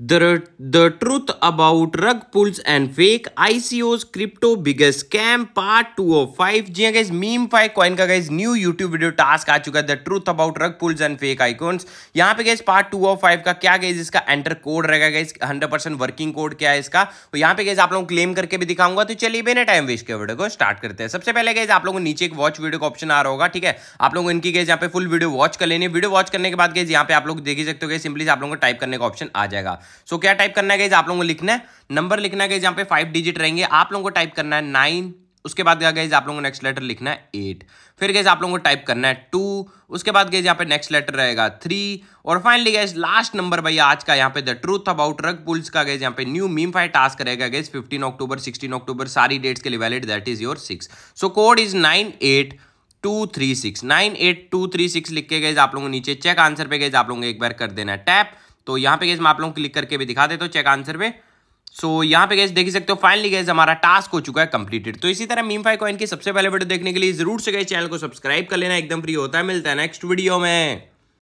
The, the truth about rug pulls and fake ICOs crypto biggest scam part 205 जी guys meme five coin का guys new YouTube video task आ चुका है the truth about rug pulls and fake icons यहाँ पे guys part 205 का क्या guys इसका एंटर कोड रहेगा गाइज 100 परसेंट वर्किंग कोड क्या है इसका तो यहाँ पे गाइज आप को क्लेम करके भी दिखाऊंगा तो चलिए बिना टाइम वेस्ट के वीडियो को स्टार्ट करते हैं सबसे पहले गाइज आप लोगों को नीचे एक वॉच वीडियो का ऑप्शन आ रहा होगा ठीक है आप लोगों इनकी गाइज यहाँ पे फुल वीडियो वॉच कर लेनी वीडियो वॉच करने के बाद गाइज यहाँ पे आप लोग देख ही सकते हो सिंपली आप लोगों को टाइप करने का ऑप्शन आ जाएगा सो so, क्या टाइप करना है आप लोगों को लिखना है नंबर लिखना है यहाँ पे फाइव डिजिट रहेंगे आप लोगों को टाइप करना है नाइन उसके बाद क्या गई आप लोगों को नेक्स्ट लेटर लिखना है एट फिर गए आप लोगों को टाइप करना है टू उसके बाद गए यहाँ पे नेक्स्ट लेटर रहेगा थ्री और फाइनली गए लास्ट नंबर भैया आज का यहाँ पे the truth about rug pulls का गए यहाँ पे न्यू मीम फाइव टास्क रहेगा गए फिफ्टीन अक्टूबर सिक्सटीन अक्टूबर सारी डेट्स के लिए valid that is your six so code is nine eight two three six nine eight two three six लिख के गए आप लोगों को नीचे चेक आंसर पे गए आप लोगों को एक बार कर देना टैप तो यहाँ पे गैस मैं आप लोगों को क्लिक करके भी दिखा देता हूँ चेक आंसर पे सो so, यहाँ पे गैस देख सकते हो फाइनली गैस हमारा टास्क हो चुका है कंप्लीटेड तो इसी तरह मीम फाइव कॉइन की सबसे पहले वीडियो देखने के लिए जरूर से गए चैनल को सब्सक्राइब कर लेना एकदम फ्री होता है मिलता है नेक्स्ट वीडियो में